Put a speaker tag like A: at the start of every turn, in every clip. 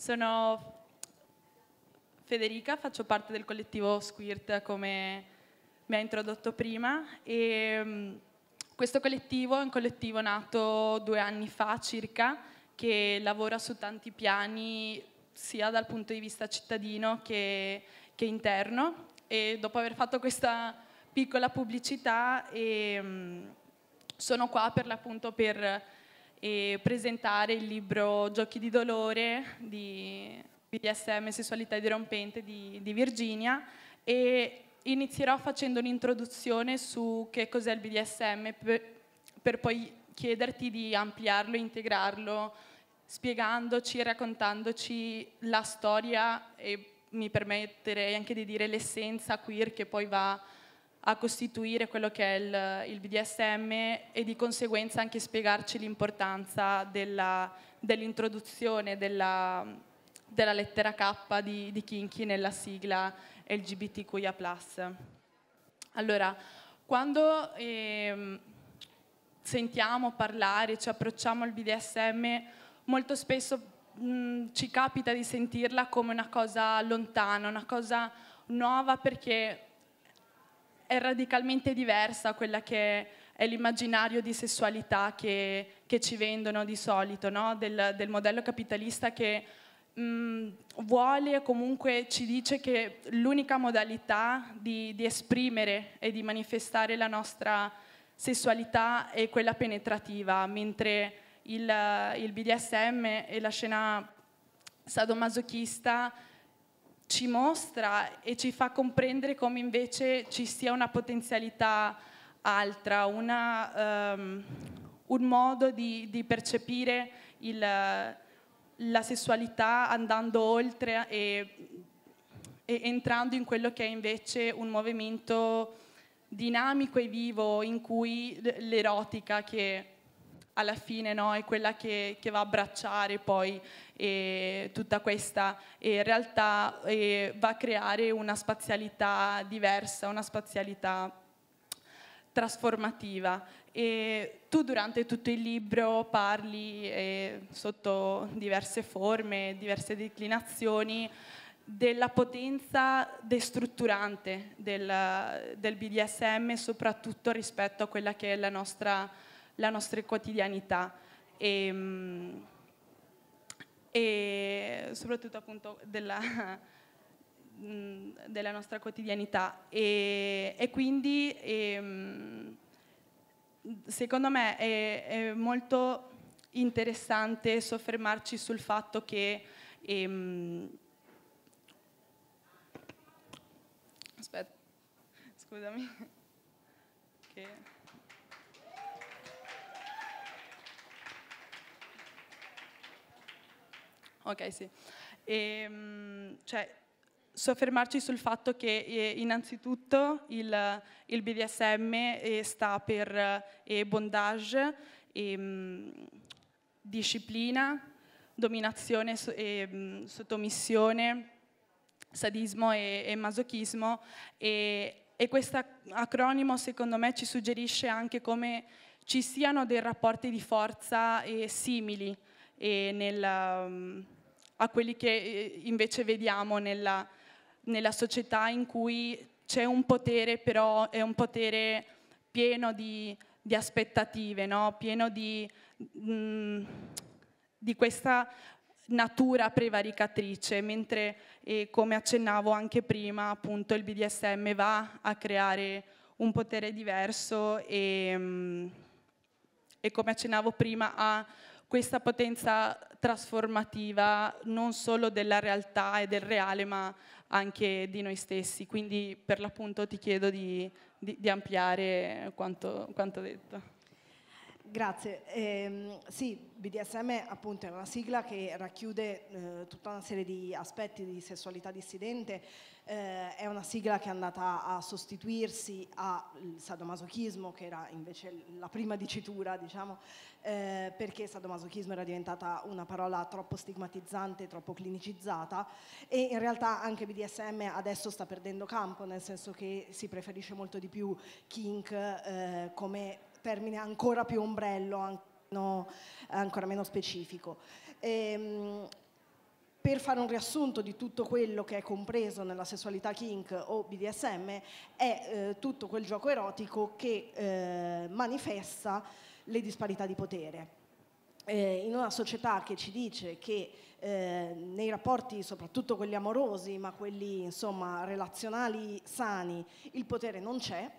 A: Sono Federica, faccio parte del collettivo Squirt come mi ha introdotto prima e mm, questo collettivo è un collettivo nato due anni fa circa che lavora su tanti piani sia dal punto di vista cittadino che, che interno e dopo aver fatto questa piccola pubblicità e, mm, sono qua per l'appunto per e presentare il libro Giochi di dolore di BDSM Sessualità dirompente di, di Virginia e inizierò facendo un'introduzione su che cos'è il BDSM per, per, poi chiederti di ampliarlo, integrarlo, spiegandoci e raccontandoci la storia e mi permetterei anche di dire l'essenza queer che poi va a costituire quello che è il, il BDSM e di conseguenza anche spiegarci l'importanza dell'introduzione della, della, lettera K di, di Kinky nella sigla LGBTQIA. Allora, quando eh, sentiamo parlare, ci approcciamo al BDSM, molto spesso mh, ci capita di sentirla come una cosa lontana, una cosa nuova perché è radicalmente diversa a quella che è l'immaginario di sessualità che, che ci vendono di solito, no? del, del, modello capitalista che mh, mm, vuole o comunque ci dice che l'unica modalità di, di esprimere e di manifestare la nostra sessualità è quella penetrativa, mentre il, il, BDSM e la scena sadomasochista ci mostra e ci fa comprendere come invece ci sia una potenzialità altra, una, um, un modo di, di percepire il, la sessualità andando oltre e, e, entrando in quello che è invece un movimento dinamico e vivo in cui l'erotica che alla fine no, è quella che, che, va a abbracciare poi eh, tutta questa eh, realtà e va a creare una spazialità diversa, una spazialità trasformativa. E tu durante tutto il libro parli eh, sotto diverse forme, diverse declinazioni della potenza destrutturante del, del BDSM, soprattutto rispetto a quella che è la nostra la nostra quotidianità e, ehm, e soprattutto appunto della, mm, della nostra quotidianità e, e quindi e, ehm, secondo me è, è, molto interessante soffermarci sul fatto che ehm, aspetta scusami Ok, sì. E, ehm, cioè, soffermarci sul fatto che eh, innanzitutto il, il BDSM eh, sta per eh, bondage, mh, ehm, disciplina, dominazione e ehm, sottomissione, sadismo e, e masochismo e, e questo acronimo secondo me ci suggerisce anche come ci siano dei rapporti di forza simili e nella, um, a quelli che eh, invece vediamo nella, nella società in cui c'è un potere però è un potere pieno di, di aspettative, no? pieno di, mh, mm, di, questa natura prevaricatrice, mentre eh, come accennavo anche prima appunto il BDSM va a creare un potere diverso e, mh, mm, e come accennavo prima a questa potenza trasformativa non solo della realtà e del reale, ma anche di noi stessi. Quindi per l'appunto ti chiedo di, di, di ampliare quanto, quanto detto.
B: Grazie. Eh, sì, BDSM appunto è una sigla che racchiude eh, tutta una serie di aspetti di sessualità dissidente, eh, è una sigla che è andata a sostituirsi al sadomasochismo, che era invece la prima dicitura, diciamo, eh, perché sadomasochismo era diventata una parola troppo stigmatizzante, troppo clinicizzata e in realtà anche BDSM adesso sta perdendo campo, nel senso che si preferisce molto di più kink eh, come termine ancora più ombrello, ancora meno, ancora meno specifico. E, ehm, per fare un riassunto di tutto quello che è compreso nella sessualità kink o BDSM è eh, tutto quel gioco erotico che eh, manifesta le disparità di potere. Eh, in una società che ci dice che eh, nei rapporti, soprattutto quelli amorosi, ma quelli insomma relazionali sani, il potere non c'è,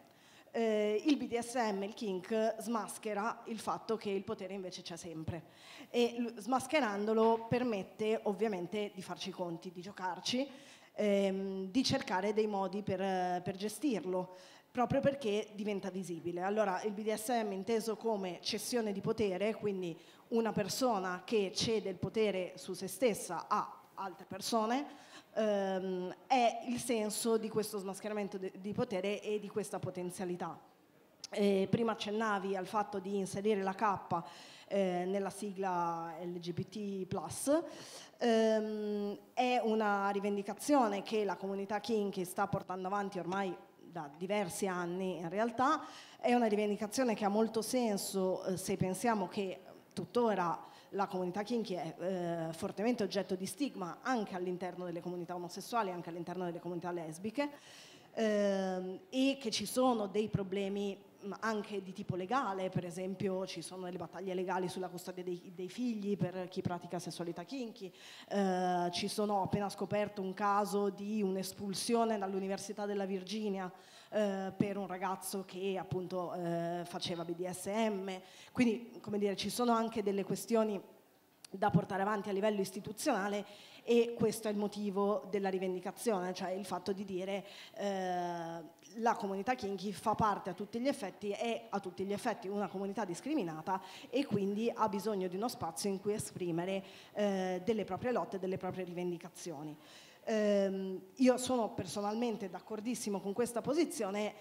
B: eh, il BDSM, il kink, smaschera il fatto che il potere invece c'è sempre e smascherandolo permette ovviamente di farci i conti, di giocarci, ehm, di cercare dei modi per, per gestirlo proprio perché diventa visibile. Allora il BDSM inteso come cessione di potere, quindi una persona che cede il potere su se stessa a altre persone, ehm, è il senso di questo smascheramento de- di potere e di questa potenzialità. Eh, prima accennavi al fatto di inserire la K eh, nella sigla LGBT+, ehm, è una rivendicazione che la comunità King sta portando avanti ormai da diversi anni in realtà, è una rivendicazione che ha molto senso eh, se pensiamo che tuttora la comunità kinky è eh, fortemente oggetto di stigma anche all'interno delle comunità omosessuali, anche all'interno delle comunità lesbiche eh, e che ci sono dei problemi anche di tipo legale, per esempio ci sono delle battaglie legali sulla custodia dei, dei figli per chi pratica sessualità kinky, eh, ci sono appena scoperto un caso di un'espulsione dall'Università della Virginia eh, per un ragazzo che appunto eh, faceva BDSM, quindi come dire ci sono anche delle questioni da portare avanti a livello istituzionale e questo è il motivo della rivendicazione, cioè il fatto di dire eh, la comunità kinky fa parte a tutti gli effetti, è a tutti gli effetti una comunità discriminata e quindi ha bisogno di uno spazio in cui esprimere eh, delle proprie lotte, delle proprie rivendicazioni. Eh, io sono personalmente d'accordissimo con questa posizione,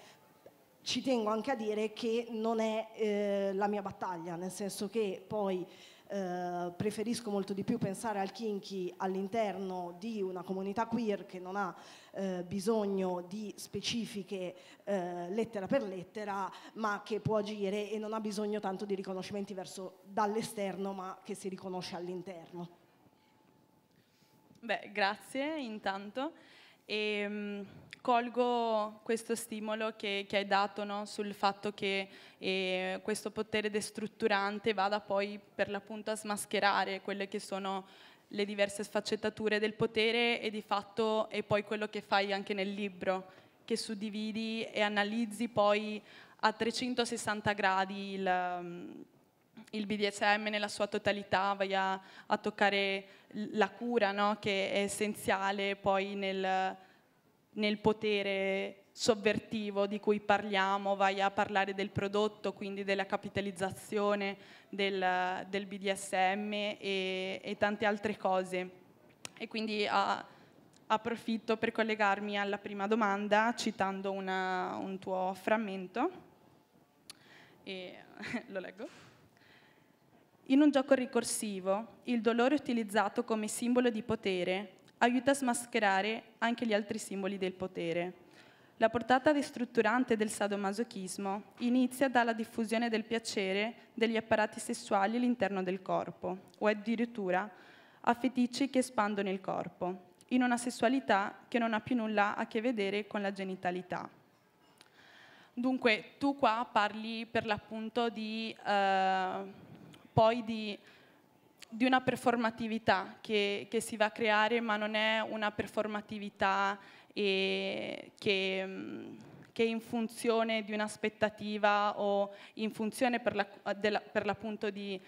B: ci tengo anche a dire che non è eh, la mia battaglia, nel senso che poi eh, preferisco molto di più pensare al kinky all'interno di una comunità queer che non ha eh, bisogno di specifiche eh, lettera per lettera, ma che può agire e non ha bisogno tanto di riconoscimenti verso dall'esterno, ma che si riconosce all'interno.
A: Beh, grazie intanto. E, ehm, colgo questo stimolo che, che hai dato no? sul fatto che eh, questo potere destrutturante vada poi per l'appunto a smascherare quelle che sono le diverse sfaccettature del potere e di fatto è poi quello che fai anche nel libro, che suddividi e analizzi poi a 360 gradi il, mm, il BDSM nella sua totalità, vai a, a toccare la cura no? che è essenziale poi nel nel potere sovvertivo di cui parliamo, vai a parlare del prodotto, quindi della capitalizzazione del, del BDSM e, e, tante altre cose. E quindi a, approfitto per collegarmi alla prima domanda citando una, un tuo frammento. E, lo leggo. In un gioco ricorsivo, il dolore utilizzato come simbolo di potere aiuta a smascherare anche gli altri simboli del potere. La portata distrutturante del sadomasochismo inizia dalla diffusione del piacere degli apparati sessuali all'interno del corpo, o addirittura a fetici che espandono il corpo, in una sessualità che non ha più nulla a che vedere con la genitalità. Dunque, tu qua parli per l'appunto di, eh, poi di di una performatività che, che, si va a creare, ma non è una performatività eh, che, mm, che, è in funzione di un'aspettativa o in funzione per, la, della, per l'appunto di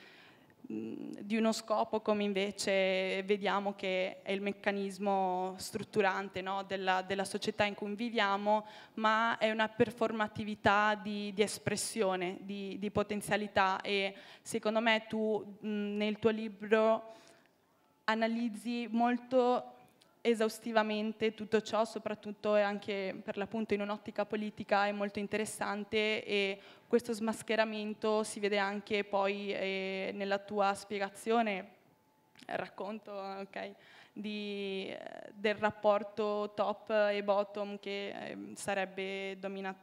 A: di uno scopo come invece vediamo che è il meccanismo strutturante no, della, della, società in cui viviamo, ma è una performatività di, di espressione, di, di, potenzialità e secondo me tu mh, nel tuo libro analizzi molto esaustivamente tutto ciò, soprattutto anche per l'appunto in un'ottica politica è molto interessante e questo smascheramento si vede anche poi eh, nella tua spiegazione, eh, racconto, ok? Di, eh, del rapporto top e bottom che eh, sarebbe domina,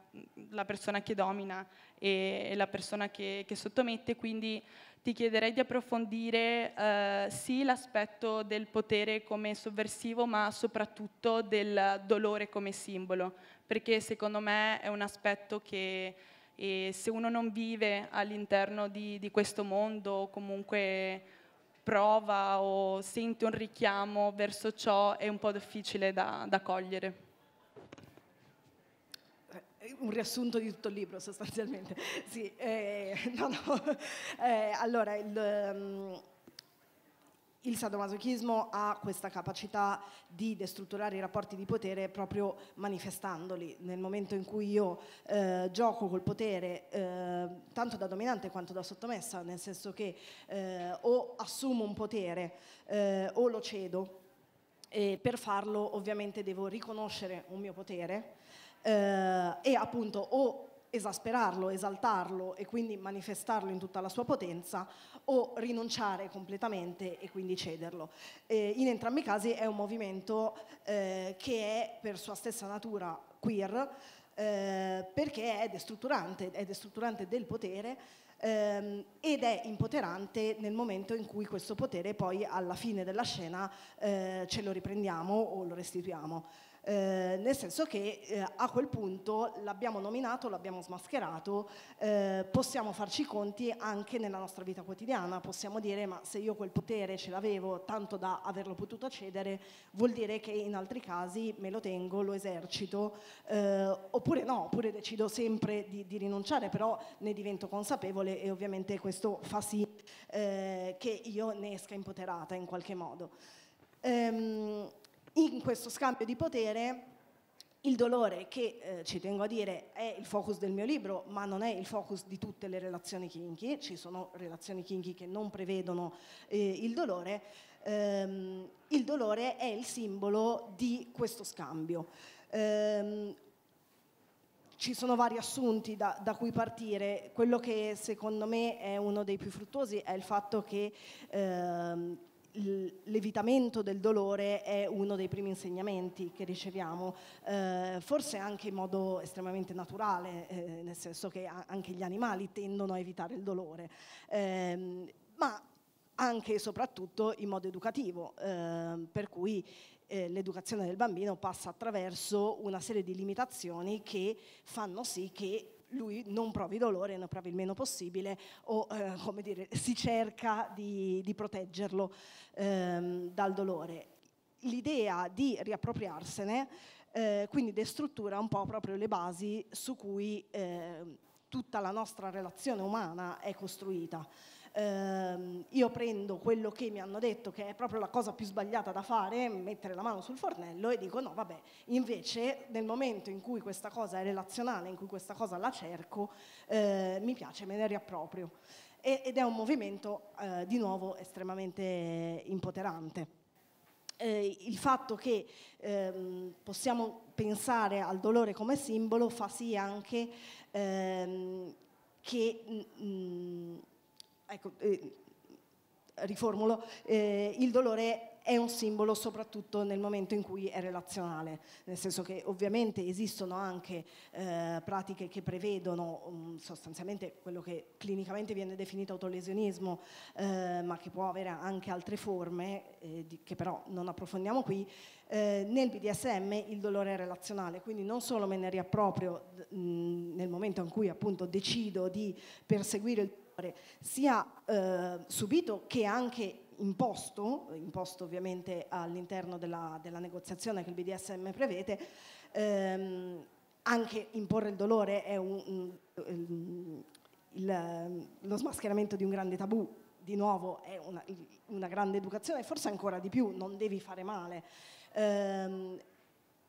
A: la persona che domina e, e la persona che, che sottomette, quindi ti chiederei di approfondire eh, sì l'aspetto del potere come sovversivo, ma soprattutto del dolore come simbolo, perché secondo me è un aspetto che eh, se uno non vive all'interno di, di questo mondo o comunque prova o sente un richiamo verso ciò è un po' difficile da, da cogliere
B: un riassunto di tutto il libro sostanzialmente. Sì, eh, no, no. Eh, allora, il, um, il sadomasochismo ha questa capacità di destrutturare i rapporti di potere proprio manifestandoli. Nel momento in cui io eh, gioco col potere, eh, tanto da dominante quanto da sottomessa, nel senso che eh, o assumo un potere eh, o lo cedo, e per farlo ovviamente devo riconoscere un mio potere eh, e appunto o esasperarlo, esaltarlo e quindi manifestarlo in tutta la sua potenza o rinunciare completamente e quindi cederlo. Eh, in entrambi i casi è un movimento eh, che è per sua stessa natura queer eh, perché è destrutturante, è destrutturante del potere ehm, ed è impoterante nel momento in cui questo potere poi alla fine della scena eh, ce lo riprendiamo o lo restituiamo eh, nel senso che eh, a quel punto l'abbiamo nominato, l'abbiamo smascherato, eh, possiamo farci conti anche nella nostra vita quotidiana, possiamo dire ma se io quel potere ce l'avevo tanto da averlo potuto accedere, vuol dire che in altri casi me lo tengo, lo esercito, eh, oppure no, oppure decido sempre di, di, rinunciare, però ne divento consapevole e ovviamente questo fa sì eh, che io ne esca impoterata in qualche modo. Ehm, in questo scambio di potere il dolore, che eh, ci tengo a dire è il focus del mio libro, ma non è il focus di tutte le relazioni kinky, ci sono relazioni kinky che non prevedono eh, il dolore, ehm, il dolore è il simbolo di questo scambio. Ehm, ci sono vari assunti da, da, cui partire, quello che secondo me è uno dei più fruttuosi è il fatto che ehm, l'evitamento del dolore è uno dei primi insegnamenti che riceviamo, eh, forse anche in modo estremamente naturale, eh, nel senso che anche gli animali tendono a evitare il dolore, eh, ma anche e soprattutto in modo educativo, ehm, per cui eh, l'educazione del bambino passa attraverso una serie di limitazioni che fanno sì che lui non provi dolore, ne provi il meno possibile o eh, come dire, si cerca di, di proteggerlo ehm, dal dolore. L'idea di riappropriarsene eh, quindi destruttura un po' proprio le basi su cui eh, tutta la nostra relazione umana è costruita ehm, io prendo quello che mi hanno detto che è proprio la cosa più sbagliata da fare, mettere la mano sul fornello e dico no vabbè, invece nel momento in cui questa cosa è relazionale, in cui questa cosa la cerco, eh, mi piace, me ne riapproprio. E, ed è un movimento eh, di nuovo estremamente impoterante. Eh, il fatto che ehm, possiamo pensare al dolore come simbolo fa sì anche ehm, che mh, mm, mm, ecco, eh, riformulo, eh, il dolore è un simbolo soprattutto nel momento in cui è relazionale, nel senso che ovviamente esistono anche eh, pratiche che prevedono um, sostanzialmente quello che clinicamente viene definito autolesionismo, eh, ma che può avere anche altre forme, eh, di, che però non approfondiamo qui. Eh, nel BDSM il dolore è relazionale, quindi non solo me ne riapproprio mh, mm, nel momento in cui appunto decido di perseguire il sempre sia eh, subito che anche imposto, imposto ovviamente all'interno della, della, negoziazione che il BDSM prevede, ehm, anche imporre il dolore è un, un, ehm, il, lo smascheramento di un grande tabù, di nuovo è una, una grande educazione, forse ancora di più, non devi fare male. Ehm,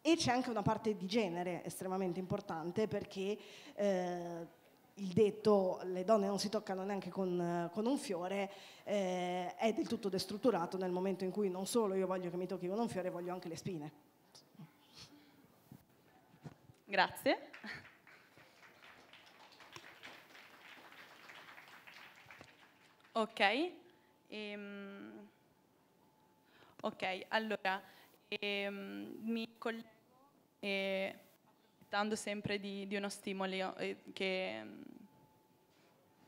B: e c'è anche una parte di genere estremamente importante perché eh, il detto le donne non si toccano neanche con, con un fiore eh, è del tutto destrutturato nel momento in cui non solo io voglio che mi tocchi con un fiore, voglio anche le spine.
A: Grazie. Ok, ehm, ok, allora ehm, mi collego. Eh, approfittando sempre di, di uno stimolo eh, che,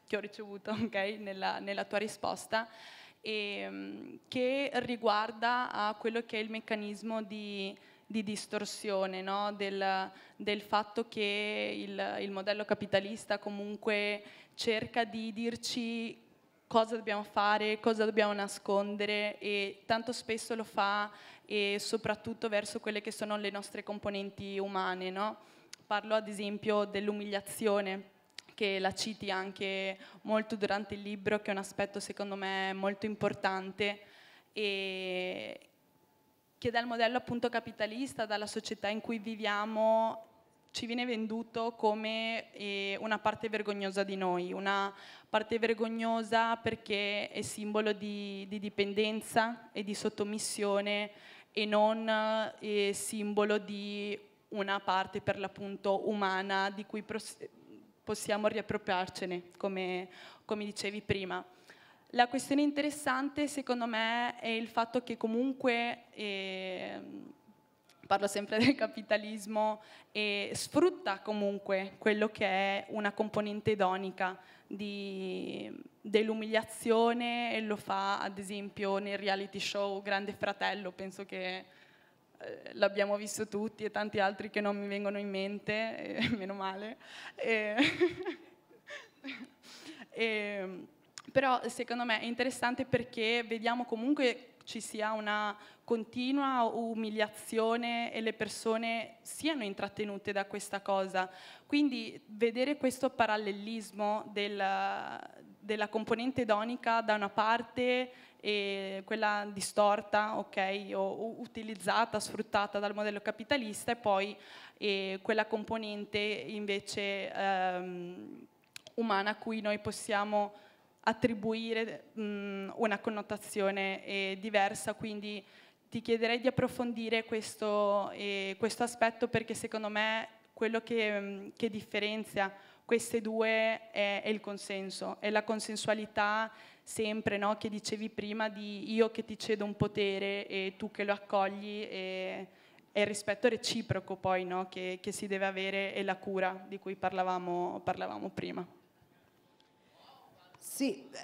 A: che ho ricevuto okay, nella, nella, tua risposta, e, ehm, che riguarda a quello che è il meccanismo di, di distorsione no? del, del, fatto che il, il modello capitalista comunque cerca di dirci cosa dobbiamo fare, cosa dobbiamo nascondere e tanto spesso lo fa e soprattutto verso quelle che sono le nostre componenti umane, no? Parlo ad esempio dell'umiliazione che la citi anche molto durante il libro, che è un aspetto secondo me molto importante e che dal modello appunto capitalista, dalla società in cui viviamo, ci viene venduto come eh, una parte vergognosa di noi, una parte vergognosa perché è simbolo di, di dipendenza e di sottomissione e non eh, simbolo di una parte per l'appunto umana di cui possiamo riappropriarcene, come, come dicevi prima. La questione interessante secondo me è il fatto che comunque, eh, parlo sempre del capitalismo, eh, sfrutta comunque quello che è una componente idonica dell'umiliazione e lo fa ad esempio nel reality show Grande Fratello, penso che eh, l'abbiamo visto tutti e tanti altri che non mi vengono in mente, eh, meno male. E, eh, e, eh, però secondo me è interessante perché vediamo comunque ci sia una continua umiliazione e le persone siano intrattenute da questa cosa. Quindi vedere questo parallelismo del, della componente donica da una parte quella distorta okay, o utilizzata, sfruttata dal modello capitalista e poi e quella componente invece ehm, umana a cui noi possiamo attribuire mh, mhmm, una connotazione eh, diversa, quindi ti chiederei di approfondire questo, eh, questo aspetto perché secondo me quello che, che differenzia queste due è, è il consenso, è la consensualità sempre no? che dicevi prima di io che ti cedo un potere e tu che lo accogli e, e il rispetto reciproco poi no? che, che, si deve avere e la cura di cui parlavamo, parlavamo prima.
B: Sì, eh,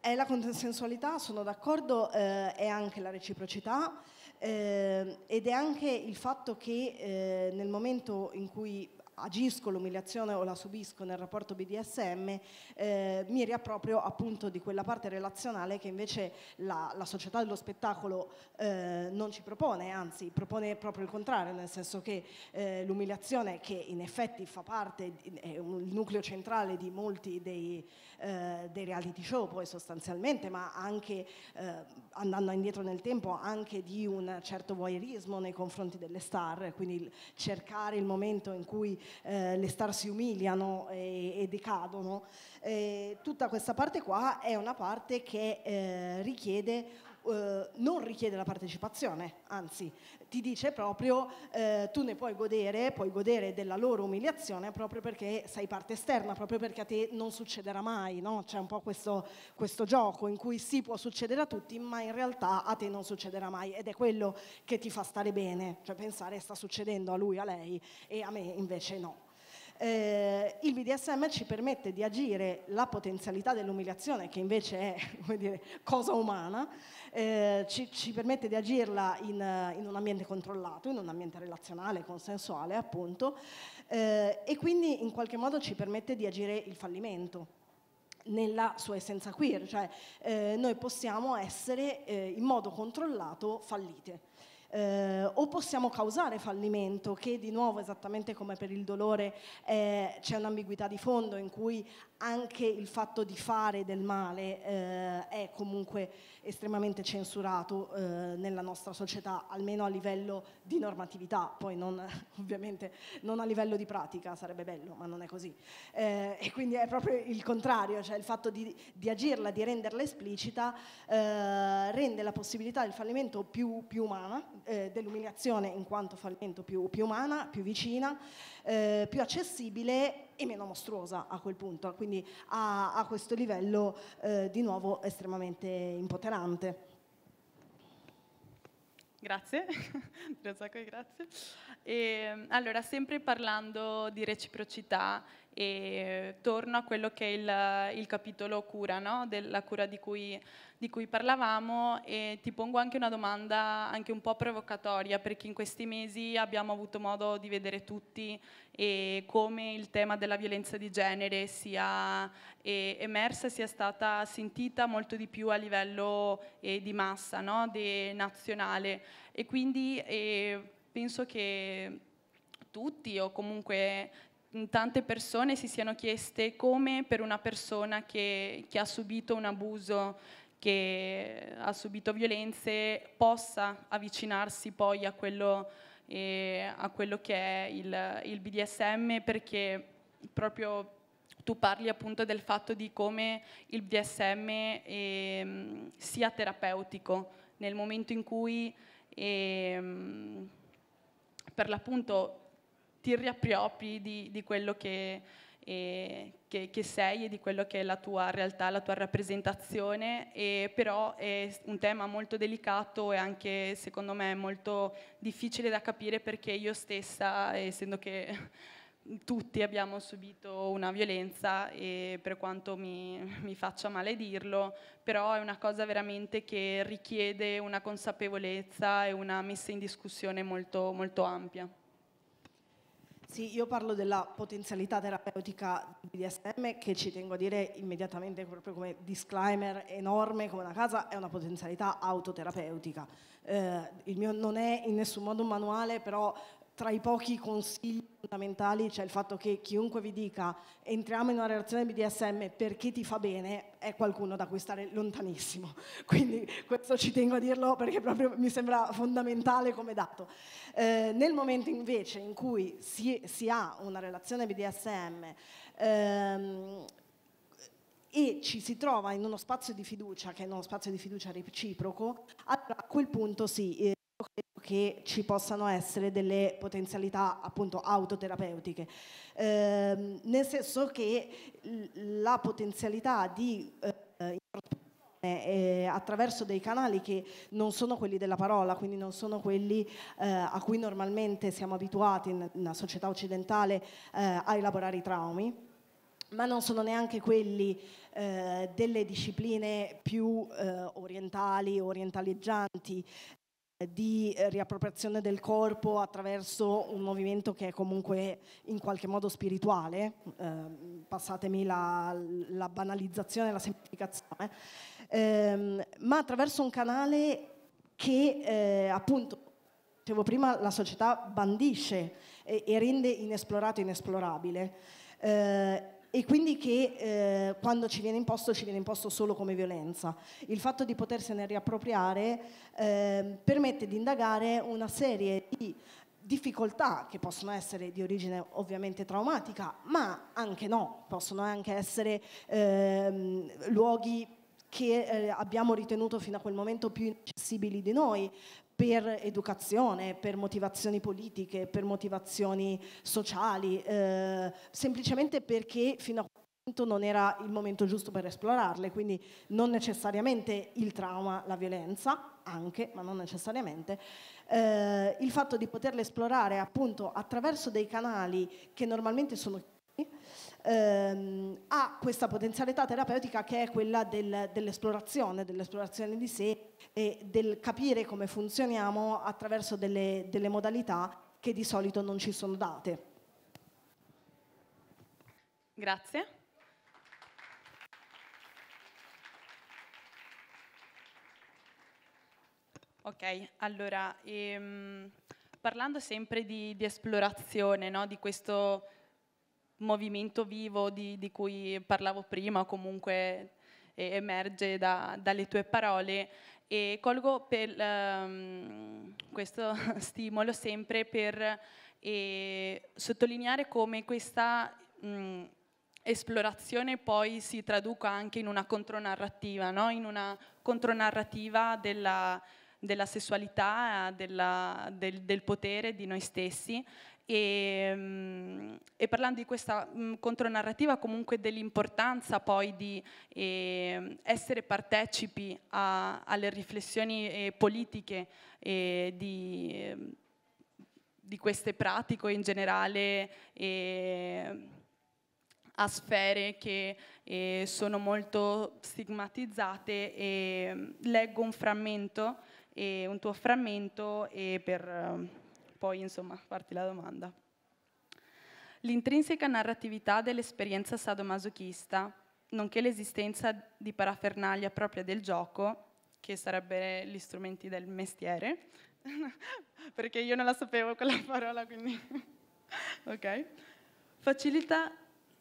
B: è la consensualità, sono d'accordo, eh, è anche la reciprocità eh, ed è anche il fatto che eh, nel momento in cui agisco l'umiliazione o la subisco nel rapporto BDSM eh, mi riapproprio appunto di quella parte relazionale che invece la, la società dello spettacolo eh, non ci propone, anzi propone proprio il contrario, nel senso che eh, l'umiliazione che in effetti fa parte, è un nucleo centrale di molti dei, eh, dei reality show poi sostanzialmente, ma anche eh, andando indietro nel tempo anche di un certo voyeurismo nei confronti delle star, quindi cercare il momento in cui eh, le star si umiliano e, e decadono. Eh, tutta questa parte qua è una parte che eh, richiede eh, non richiede la partecipazione, anzi ti dice proprio eh, tu ne puoi godere, puoi godere della loro umiliazione proprio perché sei parte esterna, proprio perché a te non succederà mai, no? c'è un po' questo, questo gioco in cui sì può succedere a tutti ma in realtà a te non succederà mai ed è quello che ti fa stare bene, cioè pensare sta succedendo a lui, a lei e a me invece no eh, il BDSM ci permette di agire la potenzialità dell'umiliazione, che invece è dire, cosa umana, eh, ci, ci, permette di agirla in, in, un ambiente controllato, in un ambiente relazionale, consensuale appunto, eh, e quindi in qualche modo ci permette di agire il fallimento nella sua essenza queer, cioè eh, noi possiamo essere eh, in modo controllato fallite eh, o possiamo causare fallimento, che di nuovo esattamente come per il dolore eh, c'è un'ambiguità di fondo in cui anche il fatto di fare del male eh, è comunque estremamente censurato eh, nella nostra società, almeno a livello di normatività, poi non, ovviamente non a livello di pratica, sarebbe bello, ma non è così. Eh, e quindi è proprio il contrario, cioè il fatto di, di agirla, di renderla esplicita, eh, rende la possibilità del fallimento più, più umana, eh, dell'umiliazione in quanto fallimento più, più umana, più vicina, eh, più accessibile e meno mostruosa a quel punto, quindi a, a questo livello eh, di nuovo estremamente impoterante.
A: Grazie, grazie. E, ehm, allora, sempre parlando di reciprocità, e torno a quello che è il, il capitolo cura, no? della cura di cui, di cui, parlavamo e ti pongo anche una domanda anche un po' provocatoria perché in questi mesi abbiamo avuto modo di vedere tutti come il tema della violenza di genere sia emersa, sia stata sentita molto di più a livello eh, di massa, no? de, nazionale e quindi eh, penso che tutti o comunque tante persone si siano chieste come per una persona che, che ha subito un abuso, che ha subito violenze, possa avvicinarsi poi a quello, eh, a quello che è il, il BDSM perché proprio tu parli appunto del fatto di come il BDSM eh, sia terapeutico nel momento in cui eh, per l'appunto ti riappropri di, di quello che, eh, che, che, sei e di quello che è la tua realtà, la tua rappresentazione, e però è un tema molto delicato e anche secondo me molto difficile da capire perché io stessa, essendo che tutti abbiamo subito una violenza e per quanto mi, mi, faccia male dirlo, però è una cosa veramente che richiede una consapevolezza e
B: una messa in discussione molto, molto ampia. Sì, io parlo della potenzialità terapeutica di DSM che ci tengo a dire immediatamente proprio come disclaimer enorme come una casa, è una potenzialità autoterapeutica. Eh, il mio non è in nessun modo un manuale, però tra i pochi consigli fondamentali c'è il fatto che chiunque vi dica entriamo in una relazione BDSM perché ti fa bene è qualcuno da cui stare lontanissimo. Quindi questo ci tengo a dirlo perché proprio mi sembra fondamentale come dato. Eh, nel momento invece in cui si, si ha una relazione BDSM ehm, e ci si trova in uno spazio di fiducia, che è uno spazio di fiducia reciproco, allora a quel punto sì, eh, che ci possano essere delle potenzialità appunto autoterapeutiche, eh, nel senso che la potenzialità di eh, eh, attraverso dei canali che non sono quelli della parola, quindi non sono quelli eh, a cui normalmente siamo abituati in una società occidentale eh, a elaborare i traumi ma non sono neanche quelli eh, delle discipline più eh, orientali, orientaleggianti, di eh, riappropriazione del corpo attraverso un movimento che è comunque in qualche modo spirituale, eh, passatemi la, la, banalizzazione, la semplificazione, eh, ma attraverso un canale che eh, appunto, dicevo prima, la società bandisce e, e rende inesplorato inesplorabile. Eh, e quindi che eh, quando ci viene imposto ci viene imposto solo come violenza. Il fatto di potersene riappropriare eh, permette di indagare una serie di difficoltà che possono essere di origine ovviamente traumatica, ma anche no, possono anche essere ehm, luoghi che eh, abbiamo ritenuto fino a quel momento più inaccessibili di noi, per educazione, per motivazioni politiche, per motivazioni sociali, eh, semplicemente perché fino a non era il momento giusto per esplorarle, quindi non necessariamente il trauma, la violenza, anche, ma non necessariamente, eh, il fatto di poterle esplorare appunto attraverso dei canali che normalmente sono chiusi, ehm, ha questa potenzialità terapeutica che è quella del, dell'esplorazione, dell'esplorazione di sé e del capire come funzioniamo attraverso delle, delle modalità che di solito non ci sono date.
A: Grazie. Ok, allora, ehm, parlando sempre di, di esplorazione, no? di questo movimento vivo di, di cui parlavo prima, comunque eh, emerge da, dalle tue parole, e colgo per, um, questo stimolo sempre per eh, sottolineare come questa mh, esplorazione poi si traduca anche in una contronarrativa, no? in una contronarrativa della, della sessualità, della, del, del potere di noi stessi e, mm, e, parlando di questa mh, mm, contronarrativa comunque dell'importanza poi di eh, essere partecipi a, alle riflessioni eh, politiche eh, di, di, queste pratiche in generale ehm, a sfere che eh, sono molto stigmatizzate e mm, leggo un frammento, un tuo frammento per poi insomma farti la domanda. L'intrinseca narratività dell'esperienza sadomasochista, nonché l'esistenza di parafernalia propria del gioco, che sarebbero gli strumenti del mestiere, perché io non la sapevo quella parola, quindi... ok. Facilita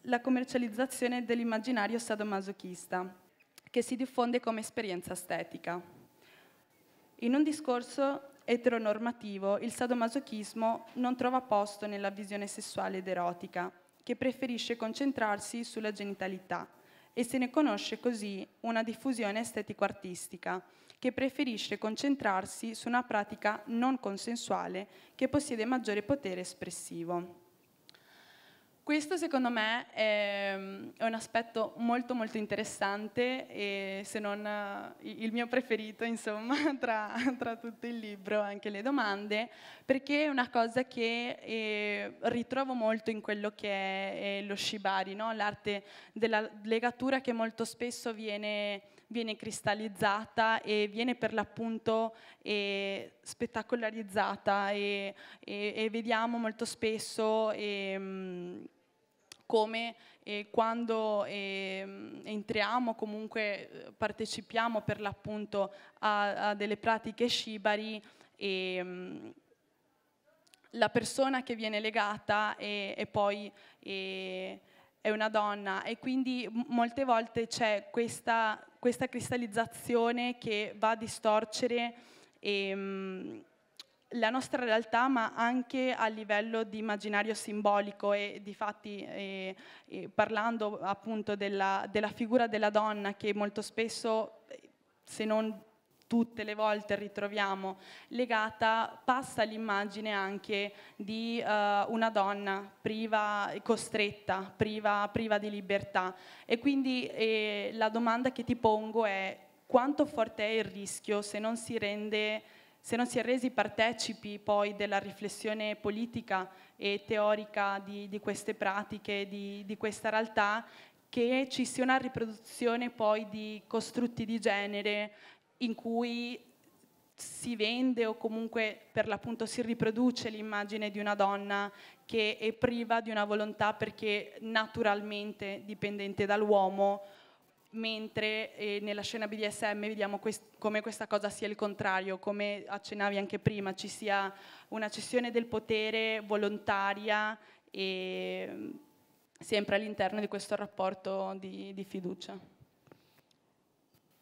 A: la commercializzazione dell'immaginario sadomasochista, che si diffonde come esperienza estetica. In un discorso eteronormativo il sadomasochismo non trova posto nella visione sessuale ed erotica, che preferisce concentrarsi sulla genitalità e se ne conosce così una diffusione estetico-artistica, che preferisce concentrarsi su una pratica non consensuale che possiede maggiore potere espressivo. Questo secondo me mm, è, un aspetto molto molto interessante e se non eh, il mio preferito insomma tra, tra tutto il libro, anche le domande, perché è una cosa che eh, ritrovo molto in quello che è, lo shibari, no? l'arte della legatura che molto spesso viene viene cristallizzata e viene per l'appunto eh, spettacolarizzata e, e, e, vediamo molto spesso eh, come eh, quando ehm, entriamo, comunque eh, partecipiamo per l'appunto a, a, delle pratiche shibari ehm, la persona che viene legata e, e poi eh, è una donna e quindi molte volte c'è questa, questa cristallizzazione che va a distorcere ehm, la nostra realtà ma anche a livello di immaginario simbolico e di fatti eh, eh, parlando appunto della, della figura della donna che molto spesso se non tutte le volte ritroviamo legata, passa l'immagine anche di eh, una donna priva, costretta, priva, priva, di libertà. E quindi eh, la domanda che ti pongo è quanto forte è il rischio se non si rende se non si è resi partecipi poi della riflessione politica e teorica di, di queste pratiche, di, di questa realtà, che ci sia una riproduzione poi di costrutti di genere in cui si vende o comunque per l'appunto si riproduce l'immagine di una donna che è priva di una volontà perché naturalmente dipendente dall'uomo, mentre eh, nella scena BDSM vediamo quest come questa cosa sia il contrario, come accennavi anche prima, ci sia una cessione del potere volontaria e mm, sempre all'interno di questo rapporto di, di fiducia.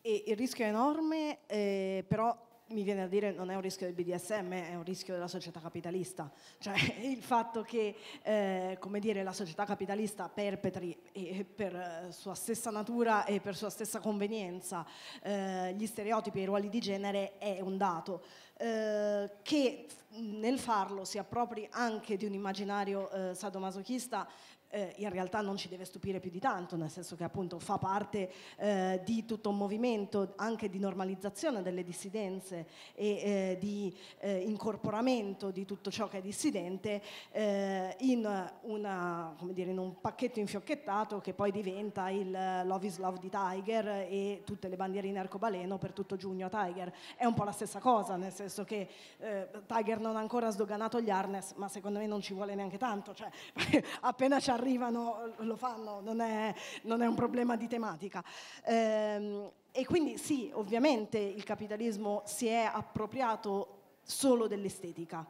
B: E il rischio è enorme, eh, però mi viene a dire non è un rischio del BDSM, è un rischio della società capitalista, cioè il fatto che eh, dire, la società capitalista perpetri eh, per eh, sua stessa natura e per sua stessa convenienza eh, gli stereotipi e i ruoli di genere è un dato eh, che nel farlo si appropri anche di un immaginario eh, sadomasochista eh, in realtà non ci deve stupire più di tanto, nel senso che appunto fa parte eh, di tutto un movimento anche di normalizzazione delle dissidenze e eh, di eh, incorporamento di tutto ciò che è dissidente eh, in, una, dire, in, un pacchetto infiocchettato che poi diventa il Love is Love di Tiger e tutte le bandierine arcobaleno per tutto giugno a Tiger. È un po' la stessa cosa, nel senso che eh, Tiger non ha ancora sdoganato gli harness, ma secondo me non ci vuole neanche tanto, cioè appena ci ha arrivano lo fanno, non è, non è un problema di tematica. Ehm, e quindi sì, ovviamente il capitalismo si è appropriato solo dell'estetica,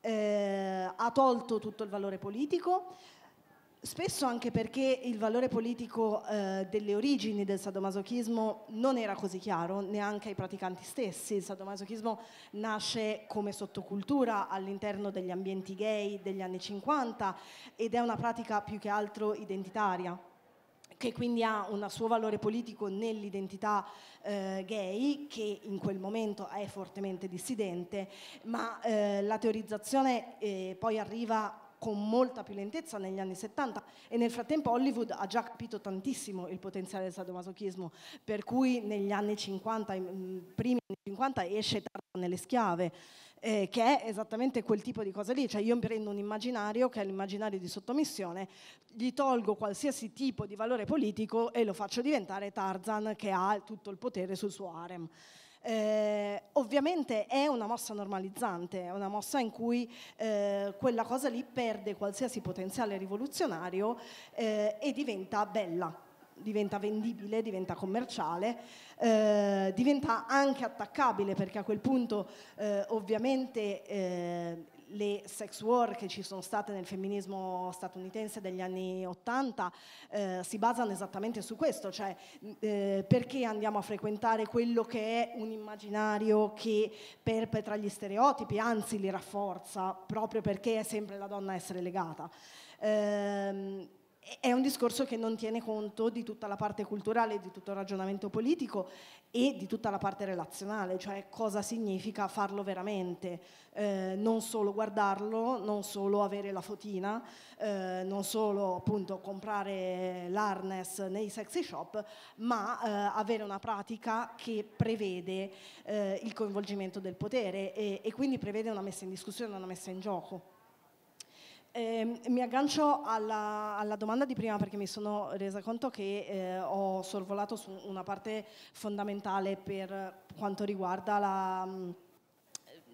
B: eh, ha tolto tutto il valore politico, Spesso anche perché il valore politico eh, delle origini del sadomasochismo non era così chiaro neanche ai praticanti stessi. Il sadomasochismo nasce come sottocultura all'interno degli ambienti gay degli anni 50 ed è una pratica più che altro identitaria che quindi ha un suo valore politico nell'identità eh, gay, che in quel momento è fortemente dissidente, ma eh, la teorizzazione eh, poi arriva a con molta più lentezza negli anni 70 e nel frattempo Hollywood ha già capito tantissimo il potenziale del sadomasochismo, per cui negli anni 50, mm, primi anni 50 esce Tartane nelle schiave. Eh, che è esattamente quel tipo di cosa lì, cioè io prendo un immaginario che è l'immaginario di sottomissione, gli tolgo qualsiasi tipo di valore politico e lo faccio diventare Tarzan che ha tutto il potere sul suo harem. Eh, ovviamente è una mossa normalizzante, è una mossa in cui eh, quella cosa lì perde qualsiasi potenziale rivoluzionario eh, e diventa bella diventa vendibile, diventa commerciale, eh, diventa anche attaccabile perché a quel punto eh, ovviamente eh, le sex war che ci sono state nel femminismo statunitense degli anni 80 eh, si basano esattamente su questo, cioè mm, eh, perché andiamo a frequentare quello che è un immaginario che perpetra gli stereotipi, anzi li rafforza, proprio perché è sempre la donna a essere legata. Eh, è un discorso che non tiene conto di tutta la parte culturale, di tutto il ragionamento politico e di tutta la parte relazionale, cioè cosa significa farlo veramente, eh, non solo guardarlo, non solo avere la fotina, eh, non solo appunto comprare l'harness nei sexy shop, ma eh, avere una pratica che prevede eh, il coinvolgimento del potere e, e quindi prevede una messa in discussione, una messa in gioco. Eh, mi aggancio alla, alla, domanda di prima perché mi sono resa conto che eh, ho sorvolato su una parte fondamentale per quanto riguarda la, mm,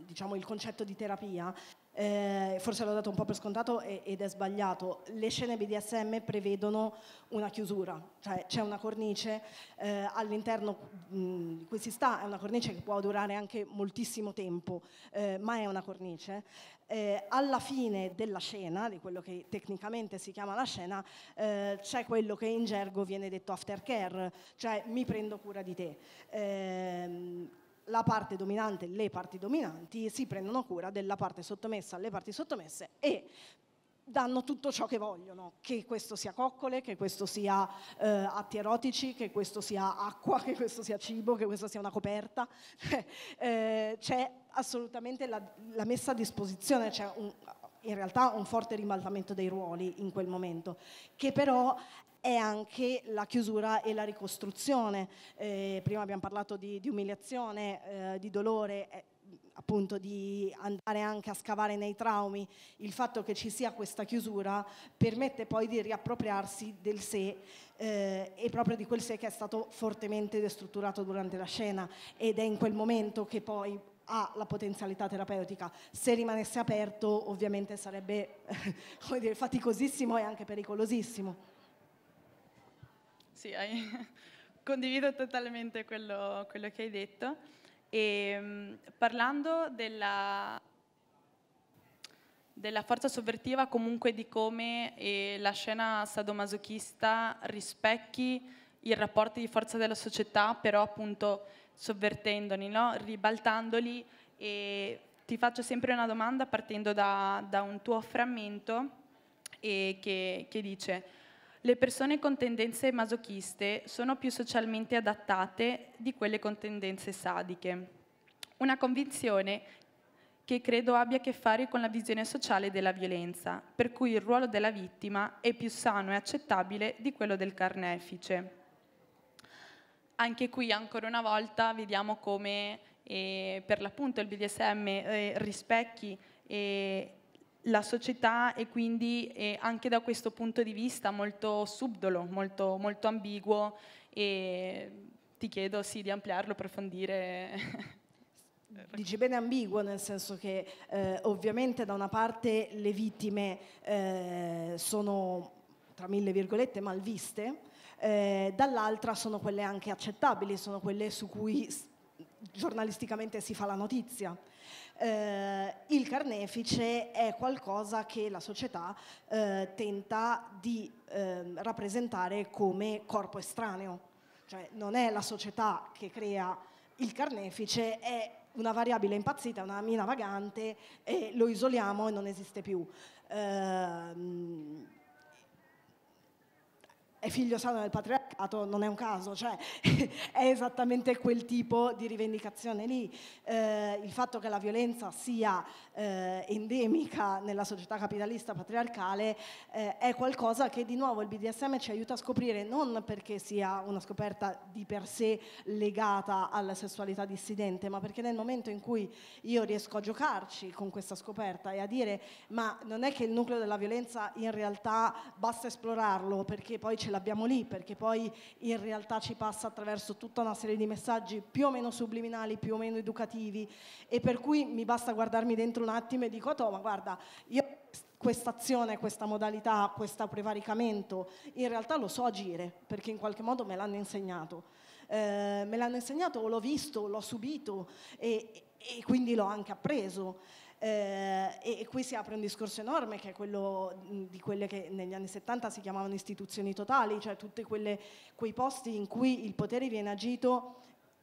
B: diciamo, il concetto di terapia eh, forse l'ho dato un po' per scontato ed è sbagliato, le scene BDSM prevedono una chiusura, cioè c'è una cornice eh, all'interno di cui si sta, è una cornice che può durare anche moltissimo tempo, eh, ma è una cornice. Eh, alla fine della scena, di quello che tecnicamente si chiama la scena, eh, c'è quello che in gergo viene detto aftercare, cioè mi prendo cura di te ehm, la parte dominante, e le parti dominanti si prendono cura della parte sottomessa alle parti sottomesse e danno tutto ciò che vogliono, che questo sia coccole, che questo sia eh, atti erotici, che questo sia acqua, che questo sia cibo, che questa sia una coperta. eh, c'è assolutamente la, la, messa a disposizione, c'è un, in realtà un forte ribaltamento dei ruoli in quel momento, che però è anche la chiusura e la ricostruzione. Eh, prima abbiamo parlato di, di umiliazione, eh, di dolore, eh, appunto di andare anche a scavare nei traumi. Il fatto che ci sia questa chiusura permette poi di riappropriarsi del sé eh, e proprio di quel sé che è stato fortemente destrutturato durante la scena ed è in quel momento che poi ha la potenzialità terapeutica. Se rimanesse aperto ovviamente sarebbe dire, faticosissimo e anche pericolosissimo
A: sì, hai, condivido totalmente quello, quello, che hai detto. E, ehm, parlando della, della forza sovvertiva, comunque di come eh, la scena sadomasochista rispecchi i rapporti di forza della società, però appunto sovvertendoli, no? ribaltandoli. E ti faccio sempre una domanda partendo da, da un tuo frammento eh, che, che dice le persone con tendenze masochiste sono più socialmente adattate di quelle con tendenze sadiche. Una convinzione che credo abbia a che fare con la visione sociale della violenza, per cui il ruolo della vittima è più sano e accettabile di quello del carnefice. Anche qui, ancora una volta, vediamo come eh, per l'appunto il BDSM eh, rispecchi eh, la società e quindi è eh, anche da questo punto di vista molto subdolo, molto, molto ambiguo e ti chiedo sì, di ampliarlo, approfondire.
B: Dici bene ambiguo nel senso che eh, ovviamente da una parte le vittime eh, sono tra mille virgolette malviste, eh, dall'altra sono quelle anche accettabili, sono quelle su cui giornalisticamente si fa la notizia. Eh, il carnefice è qualcosa che la società eh, tenta di eh, rappresentare come corpo estraneo, cioè non è la società che crea il carnefice, è una variabile impazzita, una mina vagante e lo isoliamo e non esiste più. Ehm, è figlio sano del patriarcato, non è un caso, cioè è esattamente quel tipo di rivendicazione lì. Eh, il fatto che la violenza sia eh, endemica nella società capitalista patriarcale eh, è qualcosa che di nuovo il BDSM ci aiuta a scoprire non perché sia una scoperta di per sé legata alla sessualità dissidente, ma perché nel momento in cui io riesco a giocarci con questa scoperta e a dire ma non è che il nucleo della violenza in realtà basta esplorarlo perché poi ce l'abbiamo lì perché poi in realtà ci passa attraverso tutta una serie di messaggi più o meno subliminali, più o meno educativi e per cui mi basta guardarmi dentro un attimo e dico a Toma guarda io questa azione, questa modalità, questo prevaricamento in realtà lo so agire perché in qualche modo me l'hanno insegnato. Eh, me l'hanno insegnato, l'ho visto, l'ho subito e, e quindi l'ho anche appreso eh, e qui si apre un discorso enorme che è quello di quelle che negli anni 70 si chiamavano istituzioni totali, cioè tutti quei posti in cui il potere viene agito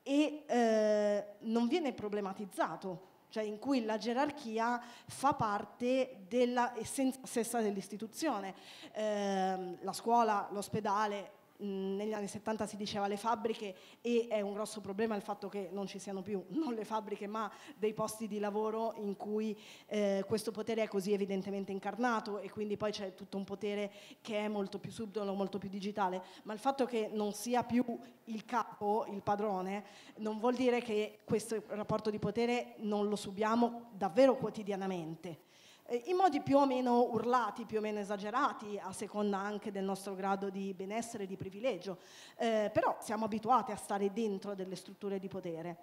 B: e eh, non viene problematizzato, cioè in cui la gerarchia fa parte dell'essenza stessa dell'istituzione, eh, la scuola, l'ospedale, negli anni 70 si diceva le fabbriche e è un grosso problema il fatto che non ci siano più non le fabbriche ma dei posti di lavoro in cui eh, questo potere è così evidentemente incarnato e quindi poi c'è tutto un potere che è molto più subdolo, molto più digitale, ma il fatto che non sia più il capo, il padrone, non vuol dire che questo rapporto di potere non lo subiamo davvero quotidianamente eh, in modi più o meno urlati, più o meno esagerati, a seconda anche del nostro grado di benessere e di privilegio, eh, però siamo abituati a stare dentro delle strutture di potere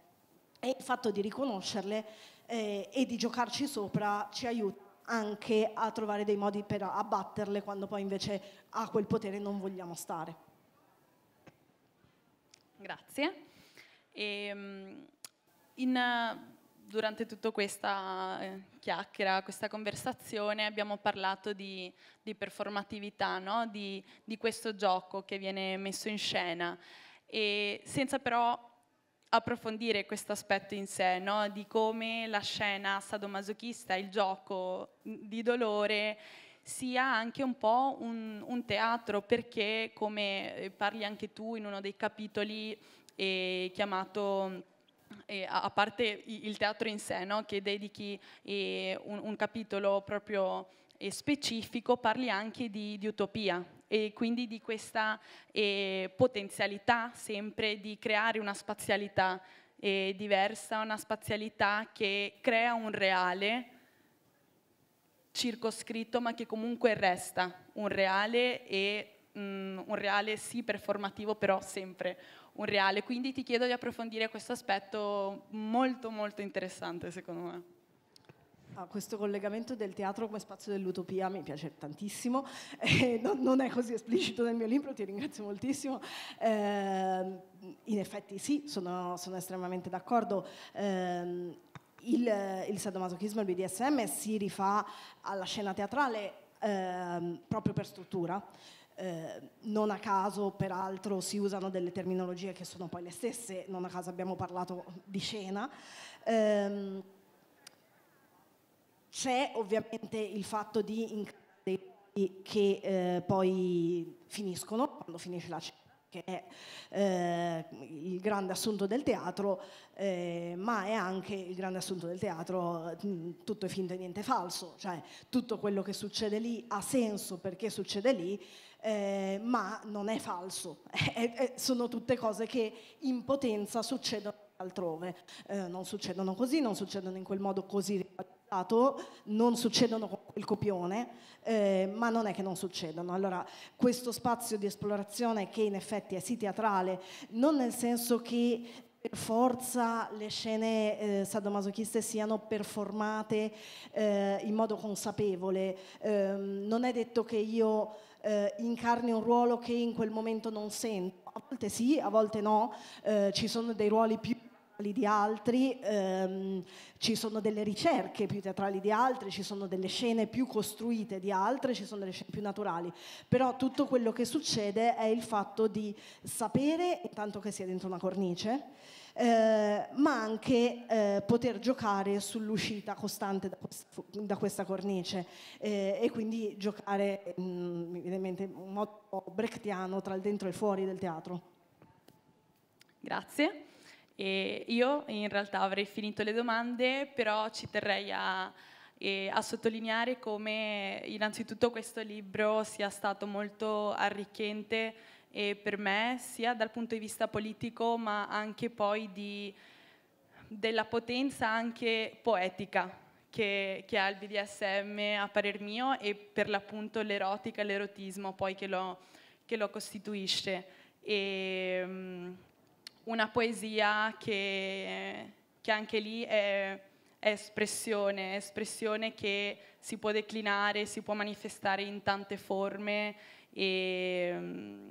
B: e il fatto di riconoscerle eh, e di giocarci sopra ci aiuta anche a trovare dei modi per abbatterle quando poi invece a quel potere non vogliamo stare.
A: Grazie. E, ehm, in, durante tutta questa eh, chiacchiera, questa conversazione, abbiamo parlato di, di performatività, no? di, di, questo gioco che viene messo in scena, e senza però approfondire questo aspetto in sé, no? di come la scena sadomasochista, il gioco di dolore, sia anche un po' un, un teatro, perché come parli anche tu in uno dei capitoli, è chiamato eh, a parte il teatro in sé, no? che dedichi eh, un, un, capitolo proprio eh, specifico, parli anche di, di, utopia e quindi di questa potenzialità sempre di creare una spazialità diversa, una spazialità che crea un reale circoscritto ma che comunque resta un reale e mh, mm, un reale sì performativo, però sempre un reale. Quindi ti chiedo di approfondire questo aspetto molto molto interessante secondo me.
B: Ah, questo collegamento del teatro come spazio dell'utopia mi piace tantissimo, eh, non, non, è così esplicito nel mio libro, ti ringrazio moltissimo. Eh, in effetti sì, sono, sono estremamente d'accordo. Eh, il, il sadomasochismo il BDSM si rifà alla scena teatrale Ehm, proprio per struttura. Eh, non a caso, peraltro, si usano delle terminologie che sono poi le stesse, non a caso abbiamo parlato di scena. Eh, c'è ovviamente il fatto di che eh, poi finiscono quando finisce la scena che è eh, il grande assunto del teatro, eh, ma è anche il grande assunto del teatro tutto è finto e niente è falso, cioè tutto quello che succede lì ha senso perché succede lì, eh, ma non è falso, sono tutte cose che in potenza succedono altrove, eh, non succedono così, non succedono in quel modo così non succedono con il copione, eh, ma non è che non succedano. Allora, questo spazio di esplorazione che in effetti è sì teatrale, non nel senso che per forza le scene eh, sadomasochiste siano performate eh, in modo consapevole. Eh, non è detto che io eh, incarni un ruolo che in quel momento non sento. A volte sì, a volte no. Eh, ci sono dei ruoli più teatrali di altri, ehm, ci sono delle ricerche più teatrali di altri, ci sono delle scene più costruite di altre, ci sono delle scene più naturali, però tutto quello che succede è il fatto di sapere, intanto che si è dentro una cornice, eh, ma anche eh, poter giocare sull'uscita costante da questa, da questa cornice eh, e quindi giocare, mh, mm, mi in un modo brechtiano tra il dentro e il fuori del teatro. Grazie.
A: E io in realtà avrei finito le domande, però ci terrei a, eh, a sottolineare come innanzitutto questo libro sia stato molto arricchente per me, sia dal punto di vista politico, ma anche poi di, della potenza anche poetica che, che, ha il BDSM a parer mio e per l'appunto l'erotica e l'erotismo poi che lo, che lo costituisce. E, mm, una poesia che, che anche lì è, è espressione, è espressione che si può declinare, si può manifestare in tante forme e,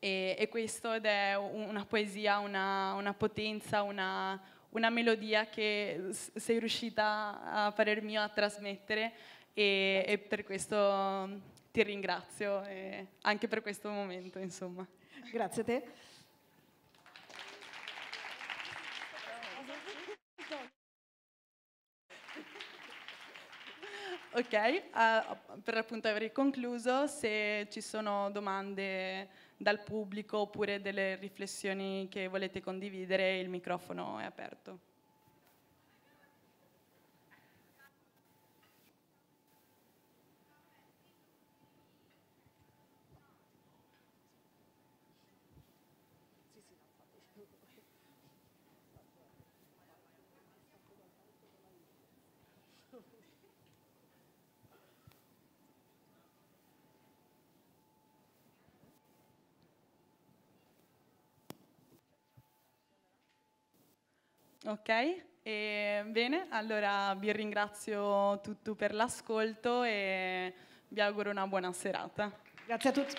A: e, e questo ed è una poesia, una, una potenza, una, una, melodia che sei riuscita a parer mio a trasmettere e, e per questo ti ringrazio eh, anche per questo momento insomma. Grazie a te. Ok, uh, per appunto aver concluso, se ci sono domande dal pubblico oppure delle riflessioni che volete condividere, il microfono è aperto. Ok? E, bene, allora vi ringrazio tutti per l'ascolto e vi auguro una buona serata. Grazie a tutti.